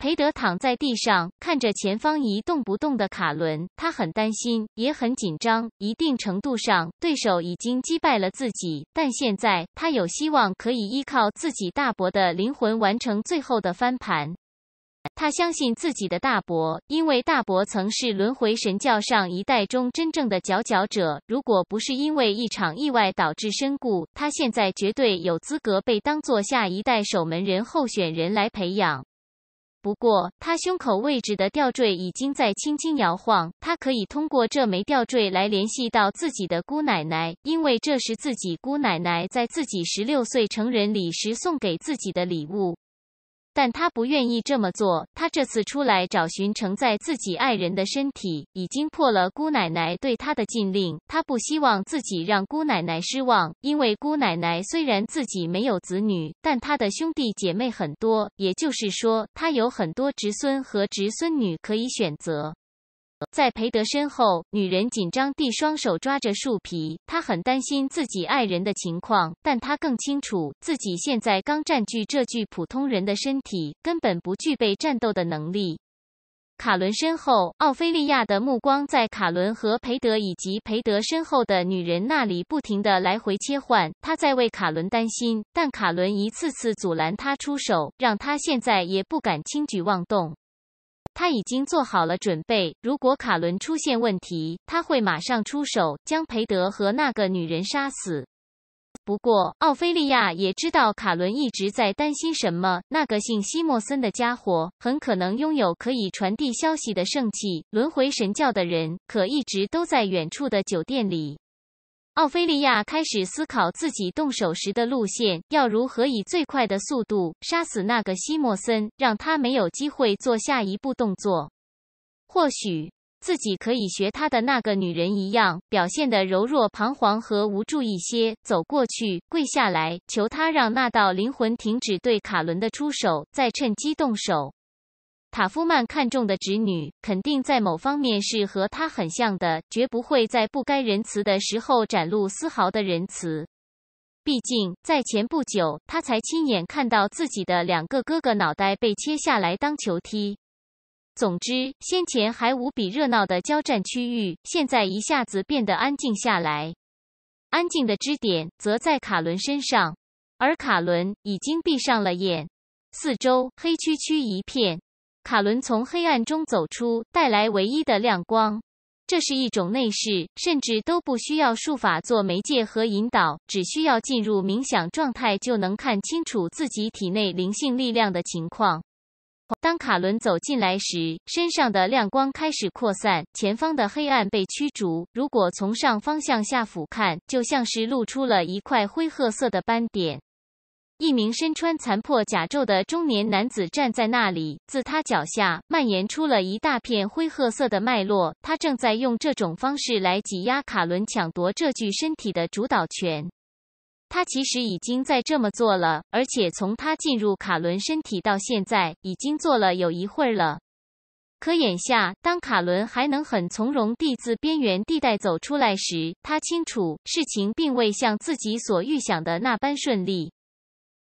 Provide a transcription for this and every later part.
裴德躺在地上，看着前方一动不动的卡伦，他很担心，也很紧张。一定程度上，对手已经击败了自己，但现在他有希望可以依靠自己大伯的灵魂完成最后的翻盘。他相信自己的大伯，因为大伯曾是轮回神教上一代中真正的佼佼者。如果不是因为一场意外导致身故，他现在绝对有资格被当作下一代守门人候选人来培养。不过，他胸口位置的吊坠已经在轻轻摇晃。他可以通过这枚吊坠来联系到自己的姑奶奶，因为这是自己姑奶奶在自己十六岁成人礼时送给自己的礼物。但他不愿意这么做。他这次出来找寻承载自己爱人的身体，已经破了姑奶奶对他的禁令。他不希望自己让姑奶奶失望，因为姑奶奶虽然自己没有子女，但他的兄弟姐妹很多，也就是说，他有很多侄孙和侄孙女可以选择。在培德身后，女人紧张地双手抓着树皮，她很担心自己爱人的情况，但她更清楚自己现在刚占据这具普通人的身体，根本不具备战斗的能力。卡伦身后，奥菲利亚的目光在卡伦和裴德以及培德身后的女人那里不停地来回切换，她在为卡伦担心，但卡伦一次次阻拦她出手，让她现在也不敢轻举妄动。他已经做好了准备，如果卡伦出现问题，他会马上出手将培德和那个女人杀死。不过，奥菲利亚也知道卡伦一直在担心什么。那个姓西莫森的家伙很可能拥有可以传递消息的圣器。轮回神教的人可一直都在远处的酒店里。奥菲利亚开始思考自己动手时的路线，要如何以最快的速度杀死那个西莫森，让他没有机会做下一步动作。或许自己可以学他的那个女人一样，表现的柔弱、彷徨和无助一些，走过去，跪下来，求他让那道灵魂停止对卡伦的出手，再趁机动手。塔夫曼看中的侄女肯定在某方面是和他很像的，绝不会在不该仁慈的时候展露丝毫的仁慈。毕竟在前不久，他才亲眼看到自己的两个哥哥脑袋被切下来当球踢。总之，先前还无比热闹的交战区域，现在一下子变得安静下来。安静的支点则在卡伦身上，而卡伦已经闭上了眼，四周黑黢黢一片。卡伦从黑暗中走出，带来唯一的亮光。这是一种内视，甚至都不需要术法做媒介和引导，只需要进入冥想状态就能看清楚自己体内灵性力量的情况。当卡伦走进来时，身上的亮光开始扩散，前方的黑暗被驱逐。如果从上方向下俯瞰，就像是露出了一块灰褐色的斑点。一名身穿残破甲胄的中年男子站在那里，自他脚下蔓延出了一大片灰褐色的脉络。他正在用这种方式来挤压卡伦，抢夺这具身体的主导权。他其实已经在这么做了，而且从他进入卡伦身体到现在，已经做了有一会儿了。可眼下，当卡伦还能很从容地自边缘地带走出来时，他清楚事情并未像自己所预想的那般顺利。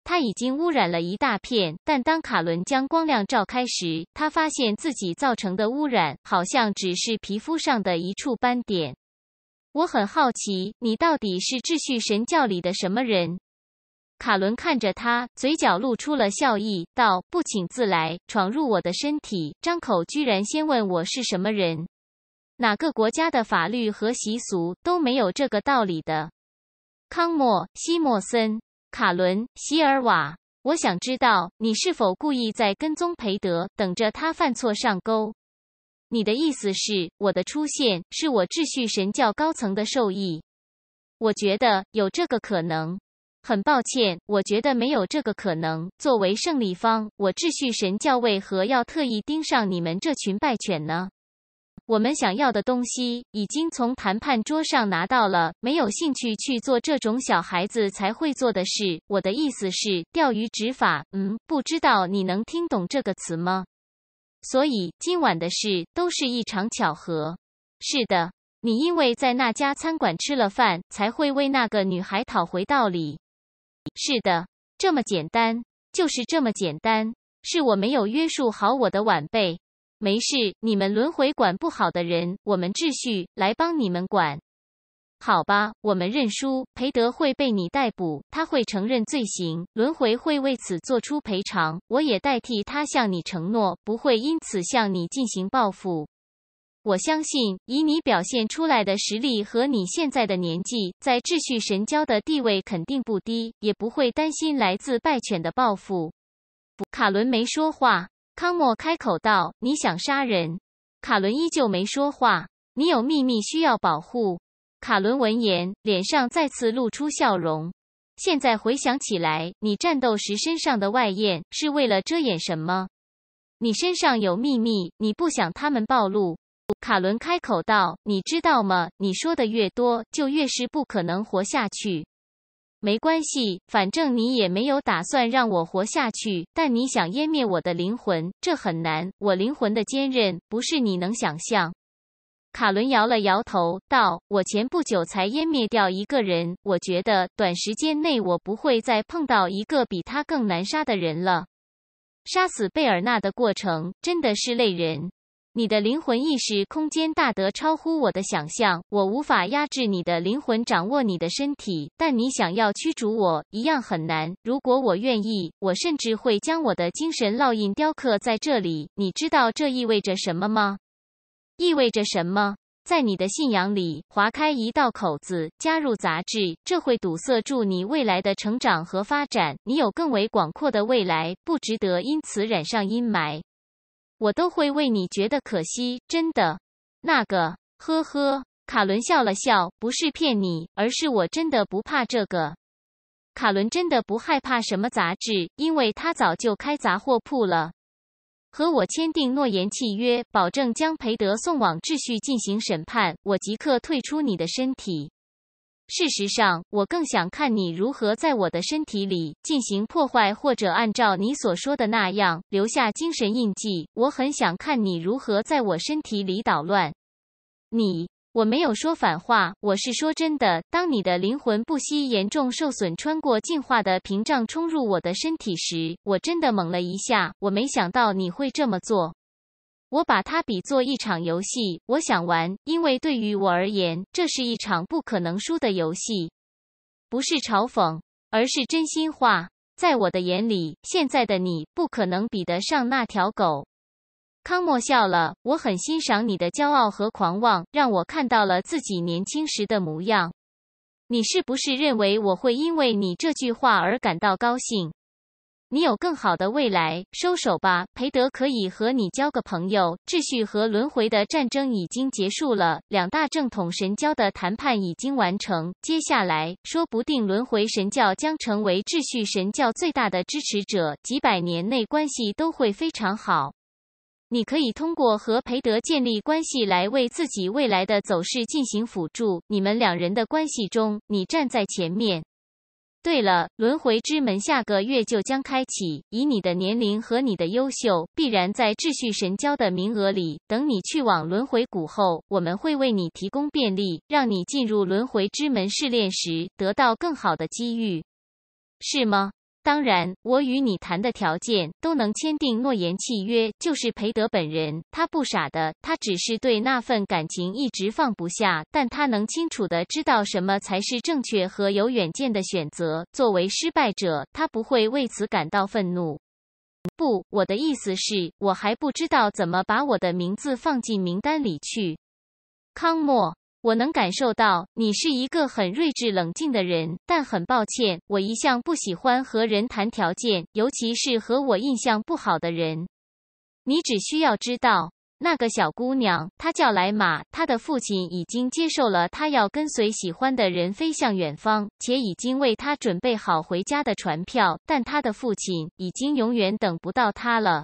他已经污染了一大片，但当卡伦将光亮照开时，他发现自己造成的污染好像只是皮肤上的一处斑点。我很好奇，你到底是秩序神教里的什么人？卡伦看着他，嘴角露出了笑意，道：“不请自来，闯入我的身体，张口居然先问我是什么人？哪个国家的法律和习俗都没有这个道理的。”康莫·西莫森。卡伦·希尔瓦，我想知道你是否故意在跟踪培德，等着他犯错上钩。你的意思是，我的出现是我秩序神教高层的授意？我觉得有这个可能。很抱歉，我觉得没有这个可能。作为胜利方，我秩序神教为何要特意盯上你们这群败犬呢？我们想要的东西已经从谈判桌上拿到了，没有兴趣去做这种小孩子才会做的事。我的意思是钓鱼执法，嗯，不知道你能听懂这个词吗？所以今晚的事都是一场巧合。是的，你因为在那家餐馆吃了饭，才会为那个女孩讨回道理。是的，这么简单，就是这么简单。是我没有约束好我的晚辈。没事，你们轮回管不好的人，我们秩序来帮你们管，好吧？我们认输，裴德会被你逮捕，他会承认罪行，轮回会为此做出赔偿。我也代替他向你承诺，不会因此向你进行报复。我相信，以你表现出来的实力和你现在的年纪，在秩序神交的地位肯定不低，也不会担心来自败犬的报复。卡伦没说话。康莫开口道：“你想杀人？”卡伦依旧没说话。你有秘密需要保护。卡伦闻言，脸上再次露出笑容。现在回想起来，你战斗时身上的外焰是为了遮掩什么？你身上有秘密，你不想他们暴露。卡伦开口道：“你知道吗？你说的越多，就越是不可能活下去。”没关系，反正你也没有打算让我活下去。但你想湮灭我的灵魂，这很难。我灵魂的坚韧不是你能想象。卡伦摇了摇头，道：“我前不久才湮灭掉一个人，我觉得短时间内我不会再碰到一个比他更难杀的人了。杀死贝尔纳的过程真的是累人。”你的灵魂意识空间大得超乎我的想象，我无法压制你的灵魂，掌握你的身体。但你想要驱逐我，一样很难。如果我愿意，我甚至会将我的精神烙印雕刻在这里。你知道这意味着什么吗？意味着什么？在你的信仰里划开一道口子，加入杂志，这会堵塞住你未来的成长和发展。你有更为广阔的未来，不值得因此染上阴霾。我都会为你觉得可惜，真的。那个，呵呵，卡伦笑了笑，不是骗你，而是我真的不怕这个。卡伦真的不害怕什么杂志，因为他早就开杂货铺了。和我签订诺言契约，保证将培德送往秩序进行审判，我即刻退出你的身体。事实上，我更想看你如何在我的身体里进行破坏，或者按照你所说的那样留下精神印记。我很想看你如何在我身体里捣乱。你，我没有说反话，我是说真的。当你的灵魂不惜严重受损，穿过进化的屏障冲入我的身体时，我真的懵了一下。我没想到你会这么做。我把它比作一场游戏，我想玩，因为对于我而言，这是一场不可能输的游戏。不是嘲讽，而是真心话。在我的眼里，现在的你不可能比得上那条狗。康莫笑了，我很欣赏你的骄傲和狂妄，让我看到了自己年轻时的模样。你是不是认为我会因为你这句话而感到高兴？你有更好的未来，收手吧。培德可以和你交个朋友。秩序和轮回的战争已经结束了，两大正统神教的谈判已经完成。接下来说不定轮回神教将成为秩序神教最大的支持者，几百年内关系都会非常好。你可以通过和培德建立关系来为自己未来的走势进行辅助。你们两人的关系中，你站在前面。对了，轮回之门下个月就将开启。以你的年龄和你的优秀，必然在秩序神交的名额里。等你去往轮回谷后，我们会为你提供便利，让你进入轮回之门试炼时得到更好的机遇，是吗？当然，我与你谈的条件都能签订诺言契约，就是培德本人，他不傻的，他只是对那份感情一直放不下。但他能清楚地知道什么才是正确和有远见的选择。作为失败者，他不会为此感到愤怒。不，我的意思是我还不知道怎么把我的名字放进名单里去，康莫。我能感受到你是一个很睿智冷静的人，但很抱歉，我一向不喜欢和人谈条件，尤其是和我印象不好的人。你只需要知道，那个小姑娘，她叫莱玛，她的父亲已经接受了她要跟随喜欢的人飞向远方，且已经为她准备好回家的船票，但她的父亲已经永远等不到她了。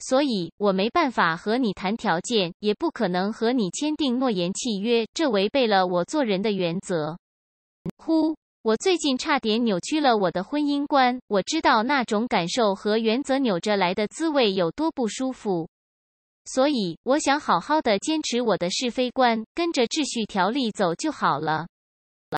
所以，我没办法和你谈条件，也不可能和你签订诺言契约，这违背了我做人的原则。呼，我最近差点扭曲了我的婚姻观，我知道那种感受和原则扭着来的滋味有多不舒服。所以，我想好好的坚持我的是非观，跟着秩序条例走就好了。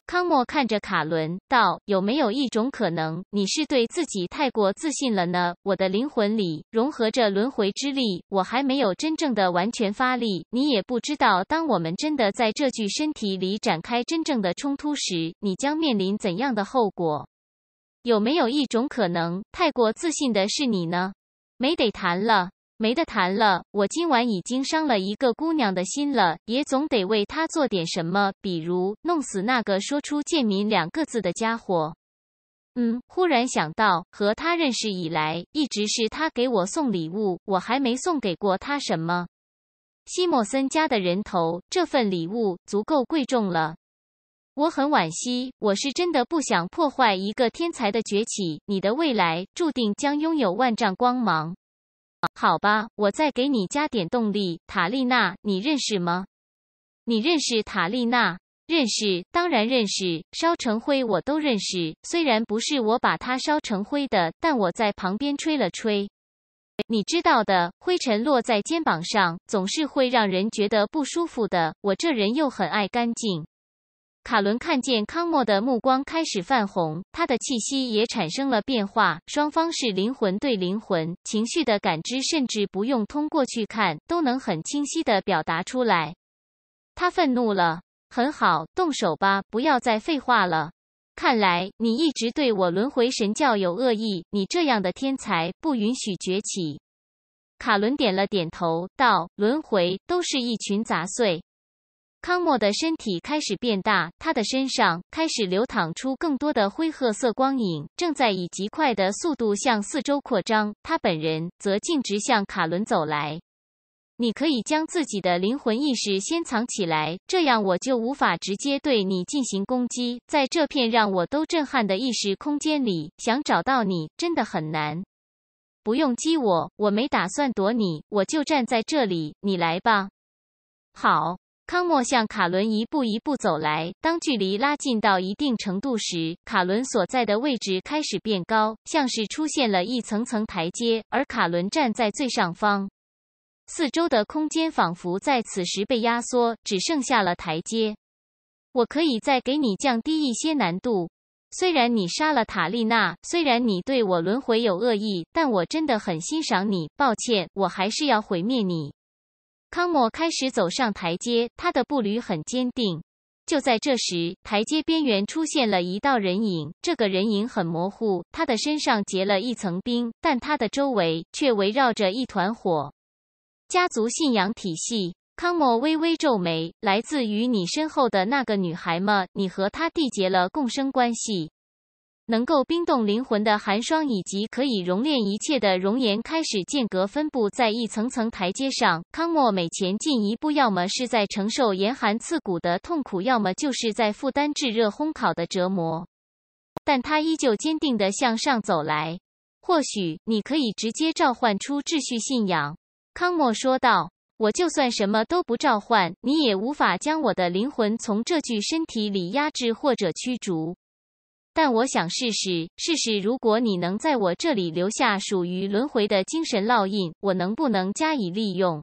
康莫看着卡伦道：“有没有一种可能，你是对自己太过自信了呢？我的灵魂里融合着轮回之力，我还没有真正的完全发力。你也不知道，当我们真的在这具身体里展开真正的冲突时，你将面临怎样的后果？有没有一种可能，太过自信的是你呢？没得谈了。”没得谈了，我今晚已经伤了一个姑娘的心了，也总得为她做点什么，比如弄死那个说出“贱民”两个字的家伙。嗯，忽然想到，和他认识以来，一直是他给我送礼物，我还没送给过他什么。西莫森家的人头，这份礼物足够贵重了。我很惋惜，我是真的不想破坏一个天才的崛起。你的未来注定将拥有万丈光芒。好吧，我再给你加点动力。塔莉娜，你认识吗？你认识塔莉娜？认识，当然认识。烧成灰我都认识，虽然不是我把它烧成灰的，但我在旁边吹了吹。你知道的，灰尘落在肩膀上总是会让人觉得不舒服的。我这人又很爱干净。卡伦看见康莫的目光开始泛红，他的气息也产生了变化。双方是灵魂对灵魂，情绪的感知甚至不用通过去看，都能很清晰的表达出来。他愤怒了，很好，动手吧，不要再废话了。看来你一直对我轮回神教有恶意，你这样的天才不允许崛起。卡伦点了点头，道：“轮回都是一群杂碎。”康莫的身体开始变大，他的身上开始流淌出更多的灰褐色光影，正在以极快的速度向四周扩张。他本人则径直向卡伦走来。你可以将自己的灵魂意识先藏起来，这样我就无法直接对你进行攻击。在这片让我都震撼的意识空间里，想找到你真的很难。不用激我，我没打算躲你，我就站在这里，你来吧。好。康莫向卡伦一步一步走来。当距离拉近到一定程度时，卡伦所在的位置开始变高，像是出现了一层层台阶，而卡伦站在最上方。四周的空间仿佛在此时被压缩，只剩下了台阶。我可以再给你降低一些难度。虽然你杀了塔莉娜，虽然你对我轮回有恶意，但我真的很欣赏你。抱歉，我还是要毁灭你。康莫开始走上台阶，他的步履很坚定。就在这时，台阶边缘出现了一道人影，这个人影很模糊，他的身上结了一层冰，但他的周围却围绕着一团火。家族信仰体系，康莫微微皱眉：“来自于你身后的那个女孩吗？你和她缔结了共生关系。”能够冰冻灵魂的寒霜，以及可以熔炼一切的熔岩，开始间隔分布在一层层台阶上。康莫每前进一步，要么是在承受严寒刺骨的痛苦，要么就是在负担炙热烘烤的折磨。但他依旧坚定地向上走来。或许你可以直接召唤出秩序信仰，康莫说道。我就算什么都不召唤，你也无法将我的灵魂从这具身体里压制或者驱逐。但我想试试试试，如果你能在我这里留下属于轮回的精神烙印，我能不能加以利用？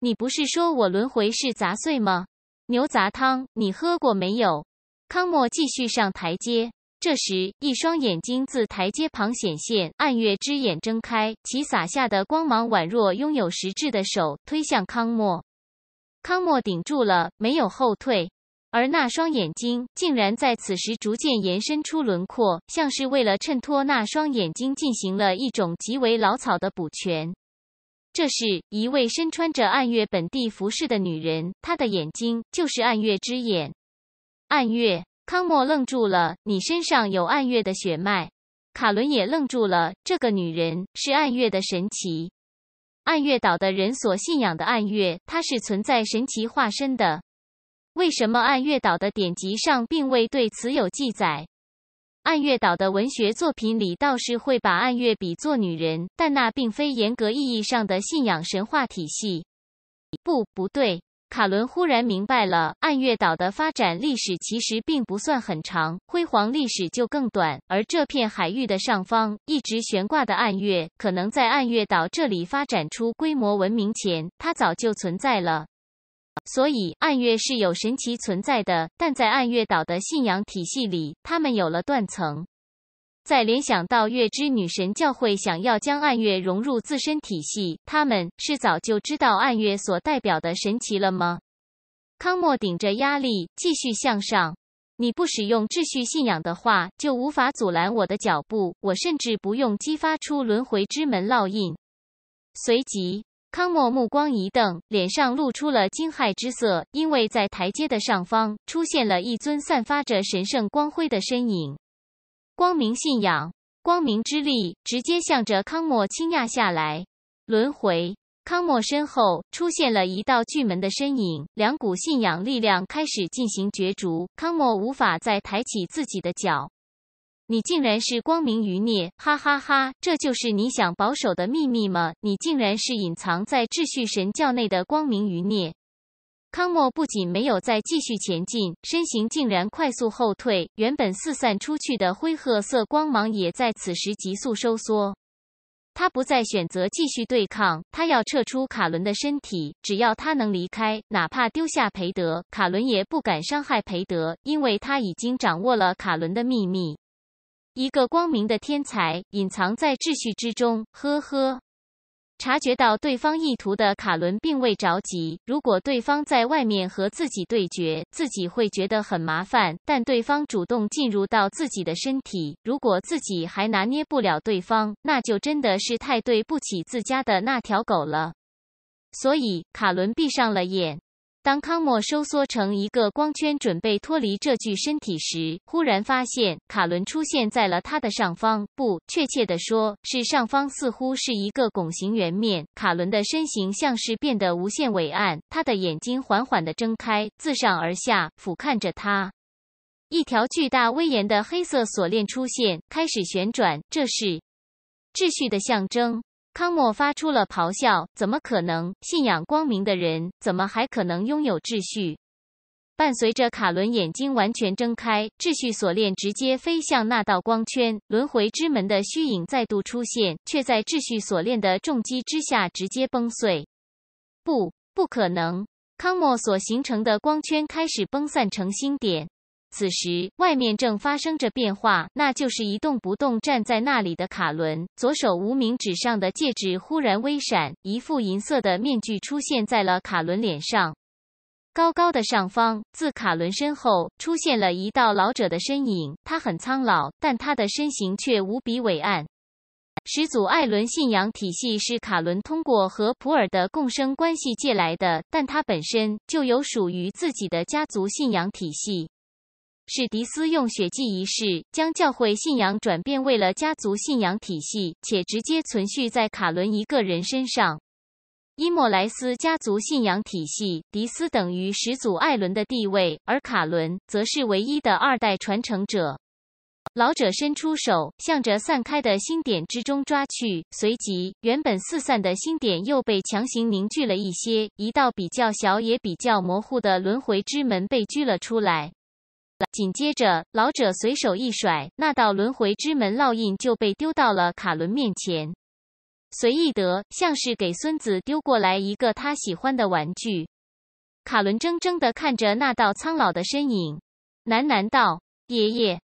你不是说我轮回是杂碎吗？牛杂汤，你喝过没有？康莫继续上台阶。这时，一双眼睛自台阶旁显现，暗月之眼睁开，其洒下的光芒宛若拥有实质的手推向康莫。康莫顶住了，没有后退。而那双眼睛竟然在此时逐渐延伸出轮廓，像是为了衬托那双眼睛进行了一种极为潦草的补全。这是一位身穿着暗月本地服饰的女人，她的眼睛就是暗月之眼。暗月，康莫愣住了：“你身上有暗月的血脉。”卡伦也愣住了：“这个女人是暗月的神奇，暗月岛的人所信仰的暗月，它是存在神奇化身的。”为什么暗月岛的典籍上并未对此有记载？暗月岛的文学作品里倒是会把暗月比作女人，但那并非严格意义上的信仰神话体系。不，不对。卡伦忽然明白了，暗月岛的发展历史其实并不算很长，辉煌历史就更短。而这片海域的上方一直悬挂的暗月，可能在暗月岛这里发展出规模文明前，它早就存在了。所以暗月是有神奇存在的，但在暗月岛的信仰体系里，他们有了断层。再联想到月之女神教会想要将暗月融入自身体系，他们是早就知道暗月所代表的神奇了吗？康莫顶着压力继续向上。你不使用秩序信仰的话，就无法阻拦我的脚步。我甚至不用激发出轮回之门烙印。随即。康莫目光一瞪，脸上露出了惊骇之色，因为在台阶的上方出现了一尊散发着神圣光辉的身影。光明信仰、光明之力直接向着康莫倾压下来。轮回，康莫身后出现了一道巨门的身影，两股信仰力量开始进行角逐。康莫无法再抬起自己的脚。你竟然是光明余孽！哈哈哈！这就是你想保守的秘密吗？你竟然是隐藏在秩序神教内的光明余孽！康莫不仅没有再继续前进，身形竟然快速后退，原本四散出去的灰褐色光芒也在此时急速收缩。他不再选择继续对抗，他要撤出卡伦的身体。只要他能离开，哪怕丢下培德，卡伦也不敢伤害培德，因为他已经掌握了卡伦的秘密。一个光明的天才隐藏在秩序之中，呵呵。察觉到对方意图的卡伦并未着急。如果对方在外面和自己对决，自己会觉得很麻烦。但对方主动进入到自己的身体，如果自己还拿捏不了对方，那就真的是太对不起自家的那条狗了。所以，卡伦闭上了眼。当康莫收缩成一个光圈，准备脱离这具身体时，忽然发现卡伦出现在了他的上方。不确切地说，是上方似乎是一个拱形圆面。卡伦的身形像是变得无限伟岸，他的眼睛缓缓地睁开，自上而下俯看着他。一条巨大威严的黑色锁链出现，开始旋转。这是秩序的象征。康莫发出了咆哮：“怎么可能？信仰光明的人，怎么还可能拥有秩序？”伴随着卡伦眼睛完全睁开，秩序锁链直接飞向那道光圈，轮回之门的虚影再度出现，却在秩序锁链的重击之下直接崩碎。不，不可能！康莫所形成的光圈开始崩散成星点。此时，外面正发生着变化，那就是一动不动站在那里的卡伦，左手无名指上的戒指忽然微闪，一副银色的面具出现在了卡伦脸上。高高的上方，自卡伦身后出现了一道老者的身影，他很苍老，但他的身形却无比伟岸。始祖艾伦信仰体系是卡伦通过和普尔的共生关系借来的，但他本身就有属于自己的家族信仰体系。是迪斯用血祭仪式将教会信仰转变为了家族信仰体系，且直接存续在卡伦一个人身上。伊莫莱斯家族信仰体系，迪斯等于始祖艾伦的地位，而卡伦则是唯一的二代传承者。老者伸出手，向着散开的星点之中抓去，随即原本四散的星点又被强行凝聚了一些，一道比较小也比较模糊的轮回之门被拘了出来。紧接着，老者随手一甩，那道轮回之门烙印就被丢到了卡伦面前，随意得像是给孙子丢过来一个他喜欢的玩具。卡伦怔怔的看着那道苍老的身影，喃喃道：“爷爷。”